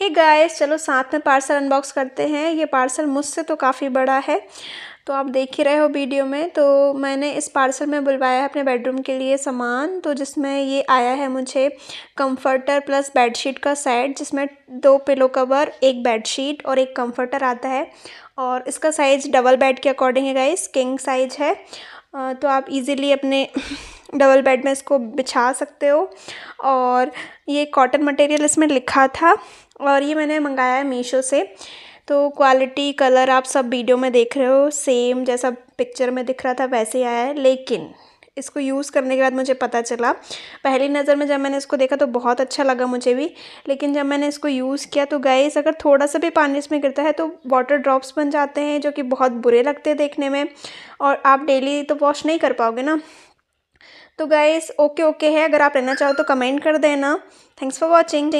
हे hey guys चलो साथ में पार्सल अनबॉक्स करते हैं ये पार्सल मुझसे तो काफ़ी बड़ा है तो आप देख ही रहे हो वीडियो में तो मैंने इस पार्सल में बुलवाया है अपने बेडरूम के लिए सामान तो जिसमें ये आया है मुझे कंफर्टर प्लस बेडशीट का सेट जिसमें दो पिलो कवर एक बेडशीट और एक कंफर्टर आता है और इसका साइज़ डबल बेड के अकॉर्डिंग है गाइस किंग साइज है तो आप इजीली अपने डबल बेड में इसको बिछा सकते हो और ये कॉटन मटेरियल इसमें लिखा था और ये मैंने मंगाया है मीशो से तो क्वालिटी कलर आप सब वीडियो में देख रहे हो सेम जैसा पिक्चर में दिख रहा था वैसे ही आया है लेकिन इसको यूज़ करने के बाद मुझे पता चला पहली नज़र में जब मैंने इसको देखा तो बहुत अच्छा लगा मुझे भी लेकिन जब मैंने इसको यूज़ किया तो गैस अगर थोड़ा सा भी पानी इसमें गिरता है तो वाटर ड्रॉप्स बन जाते हैं जो कि बहुत बुरे लगते हैं देखने में और आप डेली तो वॉश नहीं कर पाओगे ना तो गाइस ओके ओके है अगर आप रहना चाहो तो कमेंट कर देना थैंक्स फॉर वॉचिंग